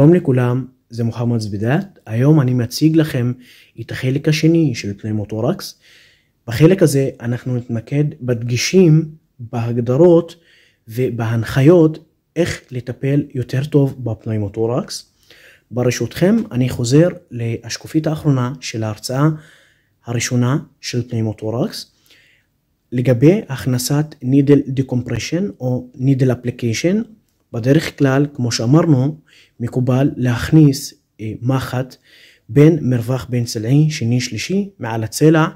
שלום לכולם, זה מוחמד זבידאת, היום אני מציג לכם את החלק השני של מוטורקס. בחלק הזה אנחנו נתמקד בדגישים, בהגדרות ובהנחיות איך לטפל יותר טוב מוטורקס. ברשותכם אני חוזר לשקופית האחרונה של ההרצאה הראשונה של מוטורקס. לגבי הכנסת נידל דקומפרשן או נידל אפליקיישן בדרך כלל, כמו שאמרנו, מקובל להכניס אה, מחט בין מרווח בין צלעי שני שלישי מעל הצלע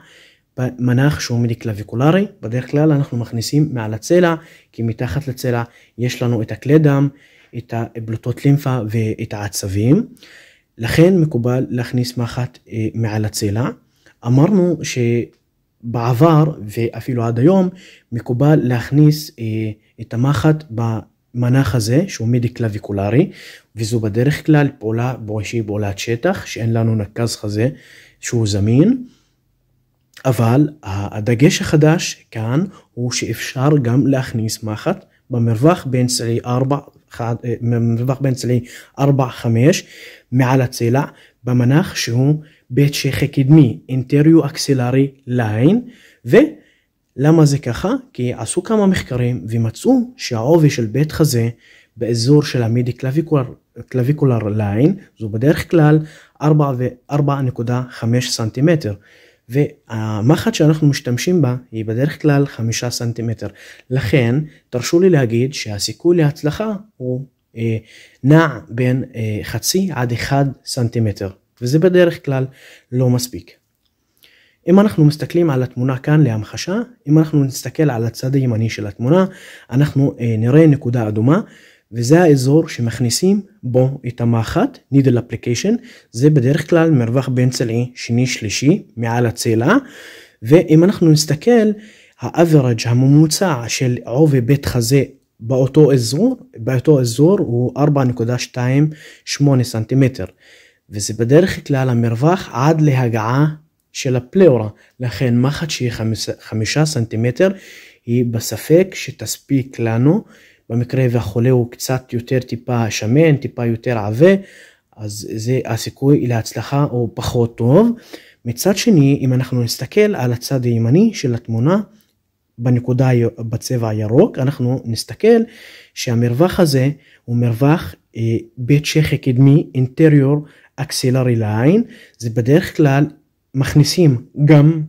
מנח שעומד קלביקולרי, בדרך כלל אנחנו מכניסים מעל הצלע, כי מתחת לצלע יש לנו את הכלי דם, את הבלוטות לימפה ואת העצבים. לכן מקובל להכניס מחט אה, מעל הצלע. אמרנו שבעבר ואפילו עד היום מקובל להכניס אה, את המחט המנח הזה שהוא מידי קלביקולרי וזו בדרך כלל פעולה שהיא פעולת שטח שאין לנו נקז חזה שהוא זמין. אבל הדגש החדש כאן הוא שאפשר גם להכניס מחט במרווח בין צלעי 4, אה, מרווח בין צלי 4-5 מעל הצלע במנח שהוא בית שכה קדמי, אינטריו אקסילרי ליין, ו... למה זה ככה? כי עשו כמה מחקרים ומצאו שהעובי של בית חזה באזור של המידי קלביקולר ליין זו בדרך כלל 4.5 סנטימטר והמחט שאנחנו משתמשים בה היא בדרך כלל 5 סנטימטר לכן תרשו לי להגיד שהסיכוי להצלחה הוא אה, נע בין אה, חצי עד 1 סנטימטר וזה בדרך כלל לא מספיק. אם אנחנו מסתכלים על התמונה כאן להמחשה, אם אנחנו נסתכל על הצד הימני של התמונה, אנחנו אה, נראה נקודה אדומה, וזה האזור שמכניסים בו את המחט, needle application, זה בדרך כלל מרווח בין צלעי שני שלישי מעל הצלע, ואם אנחנו נסתכל, ה-average הממוצע של עובי בית חזה באותו אזור, באותו אזור הוא 4.28 סנטימטר, וזה בדרך כלל המרווח עד להגעה של הפלאורה, לכן מחט שהיא חמישה חמישה סנטימטר היא בספק שתספיק לנו, במקרה והחולה הוא קצת יותר טיפה שמן, טיפה יותר עבה, אז זה הסיכוי להצלחה הוא פחות טוב. מצד שני, אם אנחנו נסתכל על הצד הימני של התמונה, בנקודה בצבע הירוק, אנחנו נסתכל שהמרווח הזה הוא מרווח אה, בית שכי קדמי, אינטריור אקסילרי לעין, זה בדרך כלל מכניסים גם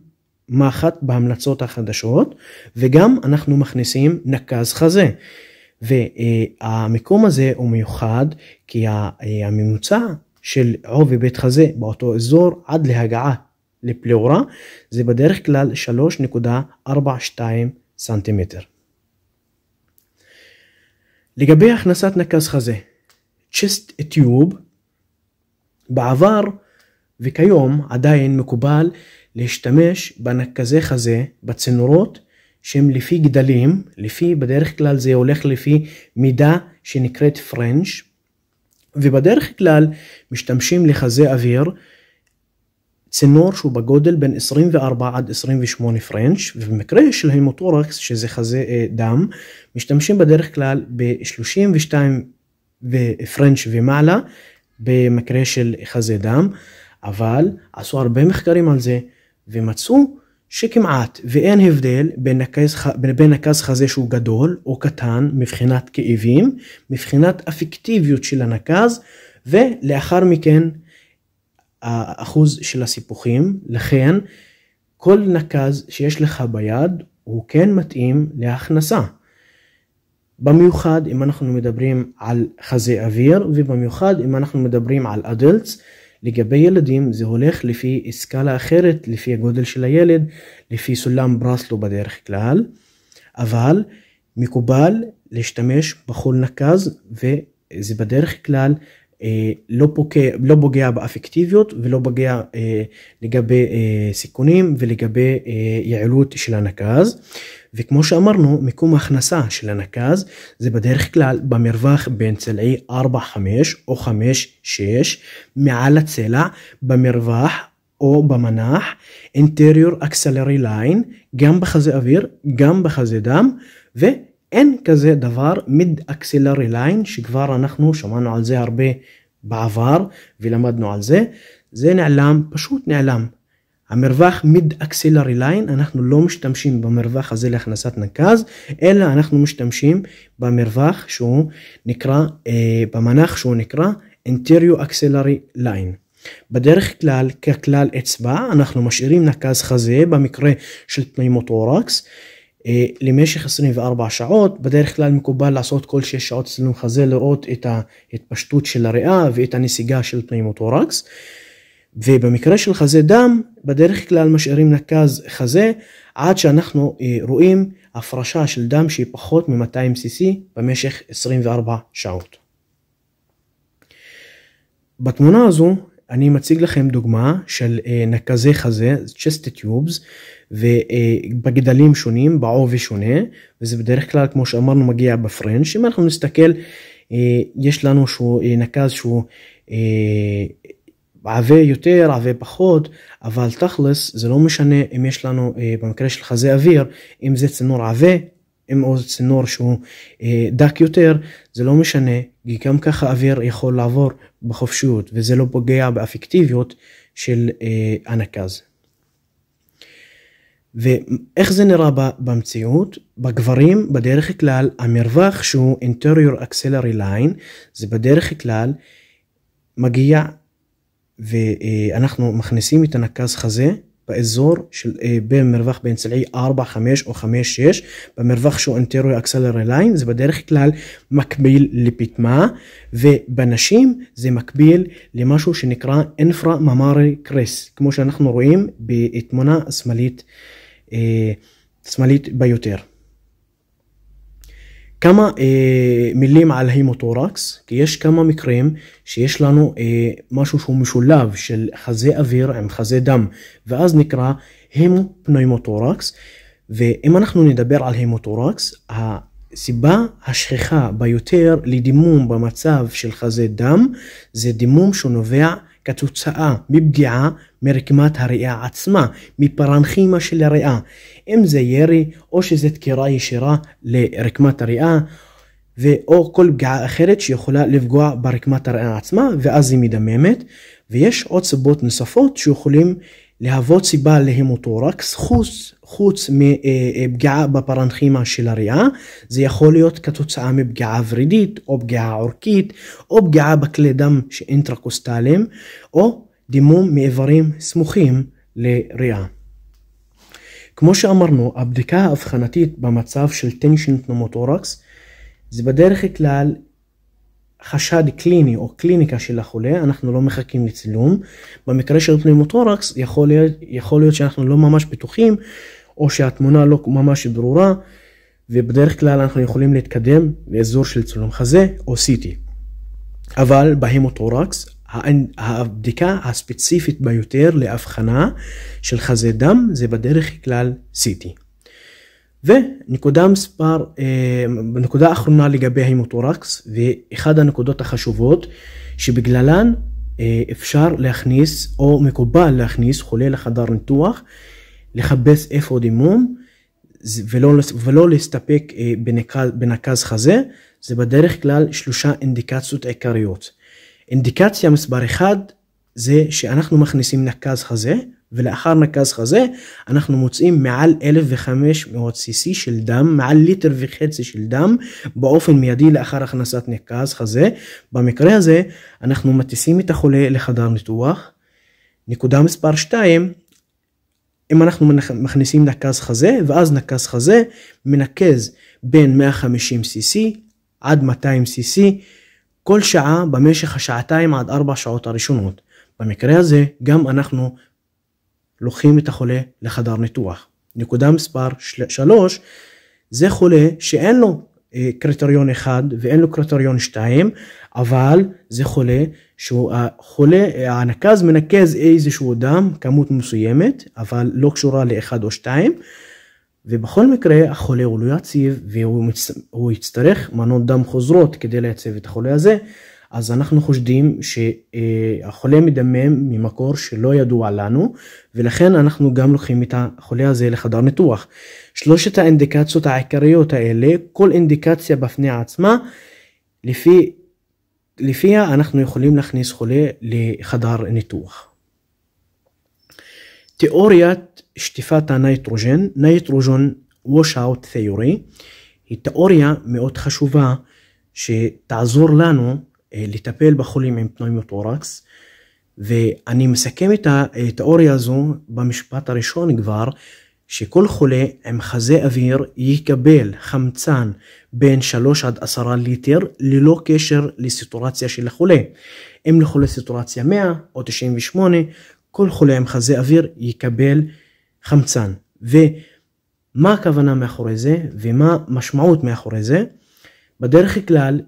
מחט בהמלצות החדשות וגם אנחנו מכניסים נקז חזה. והמקום הזה הוא מיוחד כי אה, הממוצע של עובי בית חזה באותו אזור עד להגעה לפלאורה זה בדרך כלל 3.42 סנטימטר. לגבי הכנסת נקז חזה, צ'סט טיוב בעבר וכיום עדיין מקובל להשתמש בנקזי חזה, בצינורות שהם לפי גדלים, לפי, בדרך כלל זה הולך לפי מידה שנקראת פרנץ', ובדרך כלל משתמשים לחזה אוויר צינור שהוא בגודל בין 24 עד 28 פרנץ', ובמקרה של הימוטורקס, שזה חזה אה, דם, משתמשים בדרך כלל ב-32 פרנץ' ומעלה, במקרה של חזה דם. אבל עשו הרבה מחקרים על זה ומצאו שכמעט ואין הבדל בין נקז, חזה שהוא גדול או קטן מבחינת כאבים, מבחינת אפקטיביות של הנקז ולאחר מכן האחוז של הסיפוחים, לכן כל נקז שיש לך ביד הוא כן מתאים להכנסה. במיוחד אם אנחנו מדברים על חזה אוויר ובמיוחד אם אנחנו מדברים על אדלטס לגבי ילדים זה הולך לפי סקאלה אחרת, לפי הגודל של הילד, לפי סולם ברסלו בדרך כלל, אבל מקובל להשתמש בחול נקז וזה בדרך כלל אה, לא פוקע, לא פוגע באפקטיביות ולא פוגע אה, לגבי אה, סיכונים ולגבי אה, יעילות של הנקז. וכמו שאמרנו מיקום הכנסה של הנקז זה בדרך כלל במרווח בין צלעי 4-5 או 5-6 מעל הצלע במרווח או במנח interior accelerary line גם בחזה אוויר גם בחזה דם. ו- אין כזה דבר mid axillary line שכבר אנחנו שמענו על זה הרבה בעבר ולמדנו על זה, זה נעלם, פשוט נעלם. המרווח mid axillary line, אנחנו לא משתמשים במרווח הזה להכנסת נקז, אלא אנחנו משתמשים במרווח שהוא נקרא, אה, במנח שהוא נקרא anterior axillary line. בדרך כלל ככלל אצבע אנחנו משאירים נקז חזה במקרה של פנימוטורקס. אה, למשך 24 שעות, בדרך כלל מקובל לעשות כל 6 שעות צילום חזה לראות את ההתפשטות של הריאה ואת הנסיגה של פנימוטורקס. ובמקרה של חזה דם, בדרך כלל משאירים נקז חזה עד שאנחנו אה, רואים הפרשה של דם שהיא פחות מ-200 cc במשך 24 שעות. בתמונה הזו אני מציג לכם דוגמה של אה, נקזי חזה, chest tubes, ובגדלים אה, שונים, בעובי שונה, וזה בדרך כלל, כמו שאמרנו, מגיע בפרנץ'. אם אנחנו נסתכל, אה, יש לנו שהוא נקז שהוא עבה יותר, עבה פחות, אבל תכלס זה לא משנה אם יש לנו במקרה של חזה אוויר, אם זה צינור עבה אם או צינור שהוא אה, דק יותר, זה לא משנה, כי גם ככה אוויר יכול לעבור בחופשיות, וזה לא פוגע באפקטיביות של אה, הנקז. ואיך זה נראה במציאות? בגברים בדרך כלל המרווח שהוא interior axillary line זה בדרך כלל מגיע ואנחנו מכניסים את הנקז חזה באזור של אה, בין מרווח בין צלעי 4, 5 או 5, 6 במרווח שהוא אנטריו אקסלרי ליין זה בדרך כלל מקביל לפטמה ובנשים זה מקביל למשהו שנקרא אינפרה ממארי קרס כמו שאנחנו רואים בתמונה השמאלית אה, שמאלית ביותר. כמה אה, מילים על הימוטורקס, כי יש כמה מקרים שיש לנו אה, משהו שהוא משולב של חזה אוויר עם חזה דם, ואז נקרא הימופנוימוטורקס, ואם אנחנו נדבר על הימוטורקס, הסיבה השכיחה ביותר לדימום במצב של חזה דם זה דימום שנובע כתוצאה מפגיעה מרקמת הריאה עצמה, מפרנכימה של הריאה, אם זה ירי או שזה דקירה ישירה לרקמת הריאה. ואו כל פגיעה אחרת שיכולה לפגוע ברקמת הריאה עצמה ואז היא מדממת ויש עוד סיבות נוספות שיכולים להוות סיבה להמוטורקס חוץ, חוץ מפגיעה בפרנכימה של הריאה, זה יכול להיות כתוצאה מפגיעה ורידית או פגיעה עורקית או פגיעה בכלי דם שאינטרקוסטליים או דימום מאיברים סמוכים לריאה. כמו שאמרנו, הבדיקה האבחנתית במצב של טנשן פנומוטורקס זה בדרך כלל חשד קליני או קליניקה של החולה, אנחנו לא מחכים לצילום. במקרה של פנימוטורקס יכול יכול להיות שאנחנו לא ממש בטוחים, או שהתמונה לא ממש ברורה, ובדרך כלל אנחנו יכולים להתקדם לאזור של צילום חזה או CT. אבל בהמוטורקס, הבדיקה הספציפית ביותר לאבחנה של חזה דם זה בדרך כלל CT. ונקודה מספר, אה, נקודה אחרונה לגבי הימוטורקס, ואחד הנקודות החשובות שבגללן אה, אפשר להכניס או מקובל להכניס חולה לחדר ניתוח, לחפש איפה דימום ולא, ולא להסתפק אה, בנקז, בנקז חזה, זה בדרך כלל שלושה אינדיקציות עיקריות. אינדיקציה מספר אחד זה שאנחנו מכניסים נקז חזה ולאחר נקז חזה אנחנו מוצאים מעל 1500 cc של דם, מעל ליטר וחצי של דם באופן מיידי לאחר הכנסת נקז חזה. במקרה הזה אנחנו מטיסים את החולה לחדר ניתוח. נקודה מספר 2, אם אנחנו מכניסים נקז חזה ואז נקז חזה מנקז בין 150 cc עד 200 cc כל שעה במשך השעתיים עד 4 שעות הראשונות. במקרה הזה גם אנחנו לוקחים את החולה לחדר ניתוח. נקודה מספר של... שלוש, זה חולה שאין לו אה, קריטריון אחד ואין לו קריטריון שתיים אבל זה חולה שהוא שהחולה הנקז מנקז איזשהו דם כמות מסוימת אבל לא קשורה לאחד או שתיים ובכל מקרה החולה הוא לא יציב והוא מצ... יצטרך מנות דם חוזרות כדי לייצב את החולה הזה אז אנחנו חושדים שהחולה אה, מדמם ממקור שלא ידוע לנו ולכן אנחנו גם לוקחים את החולה הזה לחדר ניתוח. שלושת האינדיקציות העיקריות האלה, כל אינדיקציה בפני עצמה, לפי, לפיה אנחנו יכולים להכניס חולה לחדר ניתוח. תיאוריית שטיפת הנייטרוג'ן, נייטרוג'ן washout תיאורי, היא תיאוריה מאוד חשובה שתעזור לנו אה, לטפל בחולים עם פנומיוטורקס. ואני מסכם את התיאוריה הזו במשפט הראשון כבר, שכל חולה עם חזה אוויר יקבל חמצן בין 3 עד 10 ליטר ללא קשר לסיטורציה של החולה. אם לחולה סיטורציה 100 או 98, כל חולה עם חזה אוויר יקבל חמצן. ומה הכוונה מאחורי זה ומה המשמעות מאחורי זה? בדרך כלל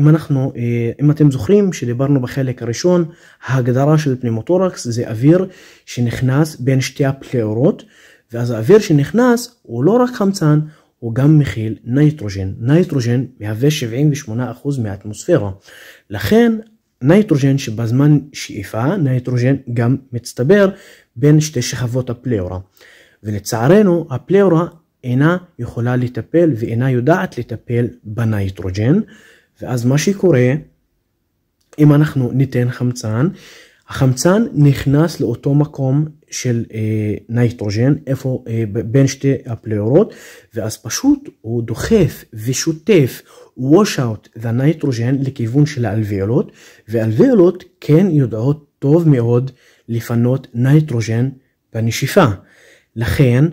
אם אנחנו, אה, אם אתם זוכרים שדיברנו בחלק הראשון, ההגדרה של פנימוטורקס זה אוויר שנכנס בין שתי הפלאורות, ואז האוויר שנכנס הוא לא רק חמצן, הוא גם מכיל נייטרוג'ן. נייטרוג'ן מהווה 78% מהאטמוספירה. לכן נייטרוג'ן שבזמן שאיפה נייטרוג'ן גם מצטבר בין שתי שכבות הפלאורה. ולצערנו הפלאורה אינה יכולה לטפל ואינה יודעת לטפל בנייטרוג'ן. ואז מה שקורה, אם אנחנו ניתן חמצן, החמצן נכנס לאותו מקום של אה, נייטרוג'ן, איפה, אה, בין שתי הפלאורות, ואז פשוט הוא דוחף ושוטף wash out the nitrogen לכיוון של האלוויולות, ואלוויולות כן יודעות טוב מאוד לפנות נייטרוג'ן בנשיפה. לכן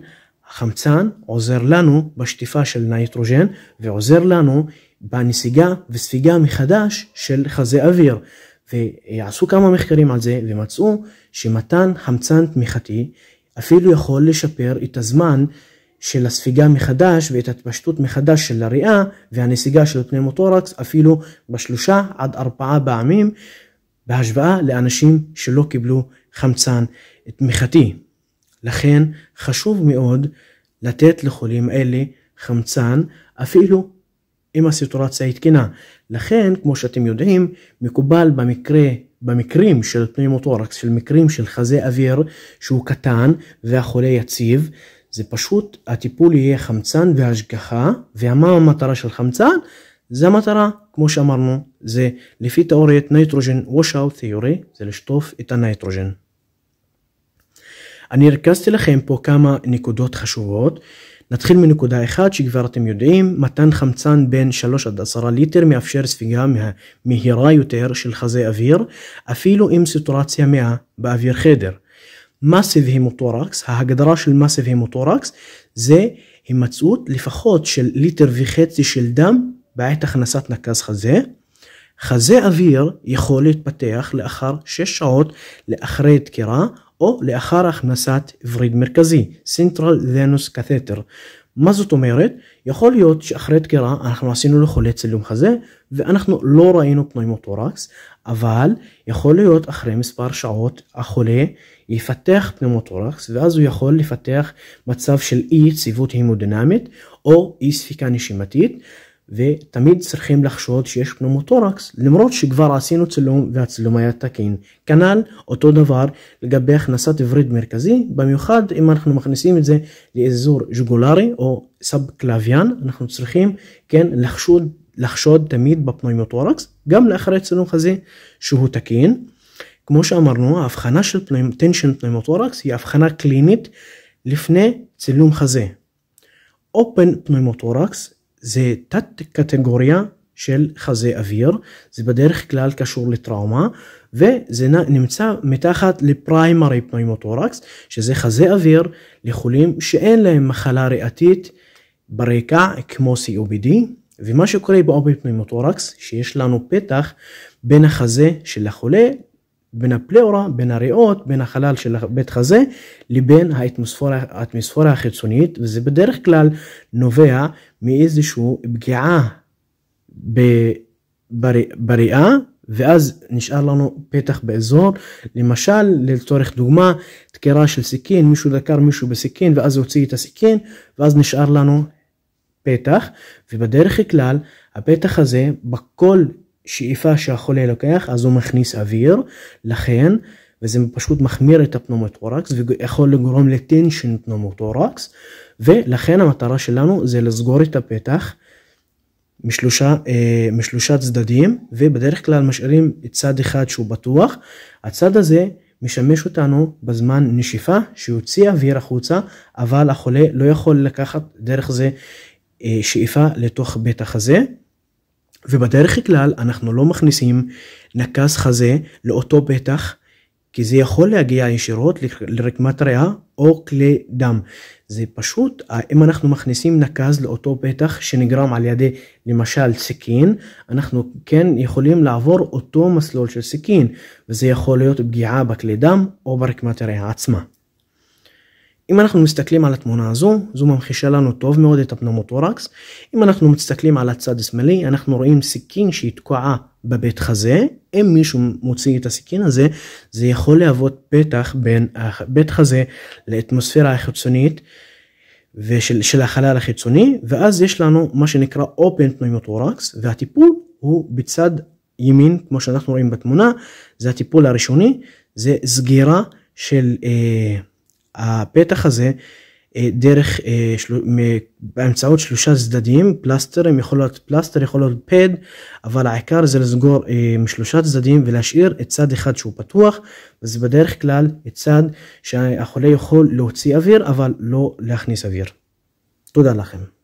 החמצן עוזר לנו בשטיפה של נייטרוג'ן ועוזר לנו בנסיגה וספיגה מחדש של חזה אוויר. ועשו כמה מחקרים על זה ומצאו שמתן חמצן תמיכתי אפילו יכול לשפר את הזמן של הספיגה מחדש ואת התפשטות מחדש של הריאה והנסיגה של פנמוטורקס אפילו בשלושה עד ארבעה פעמים בהשוואה לאנשים שלא קיבלו חמצן תמיכתי. לכן חשוב מאוד לתת לחולים אלה חמצן אפילו אם הסיטורציה היא תקינה. לכן, כמו שאתם יודעים, מקובל במקרה, במקרים של פנימוטורקס, של מקרים של חזה אוויר שהוא קטן והחולה יציב, זה פשוט, הטיפול יהיה חמצן והשגחה, ומה המטרה של חמצן? זה המטרה, כמו שאמרנו, זה לפי תיאוריית נייטרוג'ן washout תיאורי, זה לשטוף את הנייטרוג'ן. אני הרכזתי לכם פה כמה נקודות חשובות. נתחיל מנקודה אחת שכבר אתם יודעים, מתן חמצן בין 3 עד 10 ליטר מאפשר ספיגה מהירה יותר של חזה אוויר, אפילו עם סטורציה 100 באוויר חדר. מסיב הימוטורקס, ההגדרה של מסיב הימוטורקס זה הימצאות לפחות של ליטר וחצי של דם בעת הכנסת נקז חזה. חזה אוויר יכול להתפתח לאחר 6 שעות לאחרי דקירה או לאחר הכנסת וריד מרכזי, Central Venus Catheter. מה זאת אומרת? יכול להיות שאחרי דקירה אנחנו עשינו לחולה צילום חזה ואנחנו לא ראינו פנימוטורקס, אבל יכול להיות אחרי מספר שעות החולה יפתח פנימוטורקס ואז הוא יכול לפתח מצב של אי יציבות הימודינמית או אי ספיקה נשימתית. ותמיד צריכים לחשוד שיש פנומוטורקס למרות שכבר עשינו צילום והצילום היה תקין. כנ"ל אותו דבר לגבי הכנסת וריד מרכזי במיוחד אם אנחנו מכניסים את זה לאזור ז'גולרי או סאב קלביאן אנחנו צריכים כן לחשוד, לחשוד תמיד בפנומוטורקס גם לאחרי צילום הזה שהוא תקין. כמו שאמרנו ההבחנה של טנשן פנומוטורקס היא הבחנה קלינית לפני צילום חזה. אופן פנימוטורקס זה תת קטגוריה של חזה אוויר, זה בדרך כלל קשור לטראומה, וזה נמצא מתחת לפריימרי פנימוטורקס, שזה חזה אוויר לחולים שאין להם מחלה ריאתית ברקע כמו COPD, ומה שקורה באופי פנימוטורקס, שיש לנו פתח בין החזה של החולה בין הפלאורה, בין הריאות, בין החלל של בית חזה, לבין האטמוספורה, האטמוספירה החיצונית, וזה בדרך כלל נובע מאיזושהי פגיעה בריאה, ואז נשאר לנו פתח באזור, למשל, לצורך דוגמה, דקירה של סכין, מישהו דקר מישהו בסכין, ואז הוציא את הסכין, ואז נשאר לנו פתח, ובדרך כלל הפתח הזה בכל שאיפה שהחולה לוקח אז הוא מכניס אוויר לכן וזה פשוט מחמיר את הפנומוטורקס ויכול לגרום לטנשן פנומוטורקס ולכן המטרה שלנו זה לסגור את הפתח משלושה, אה, משלושה צדדים ובדרך כלל משאירים צד אחד שהוא בטוח הצד הזה משמש אותנו בזמן נשיפה שיוציא אוויר החוצה אבל החולה לא יכול לקחת דרך זה אה, שאיפה לתוך בית החזה ובדרך כלל אנחנו לא מכניסים נקז חזה לאותו פתח כי זה יכול להגיע ישירות לרקמת ריאה או כלי דם. זה פשוט, אם אנחנו מכניסים נקז לאותו פתח שנגרם על ידי למשל סכין, אנחנו כן יכולים לעבור אותו מסלול של סכין, וזה יכול להיות פגיעה בכלי דם או ברקמת הריאה עצמה. אם אנחנו מסתכלים על התמונה הזו, זו ממחישה לנו טוב מאוד את הפנומוטורקס. אם אנחנו מסתכלים על הצד השמאלי, אנחנו רואים סכין שהיא תקועה בבית חזה. אם מישהו מוציא את הסכין הזה, זה יכול להוות פתח בין בית חזה לאטמוספירה החיצונית ושל, של החלל החיצוני, ואז יש לנו מה שנקרא open פנומוטורקס, והטיפול הוא בצד ימין, כמו שאנחנו רואים בתמונה, זה הטיפול הראשוני, זה סגירה של... אה, הפתח הזה אה, דרך אה, של... באמצעות שלושה צדדים פלסטר הם יכול להיות פלסטר יכול להיות פד אבל העיקר זה לסגור אה, משלושה צדדים ולהשאיר את צד אחד שהוא פתוח וזה בדרך כלל צד שהחולה יכול להוציא אוויר אבל לא להכניס אוויר. תודה לכם.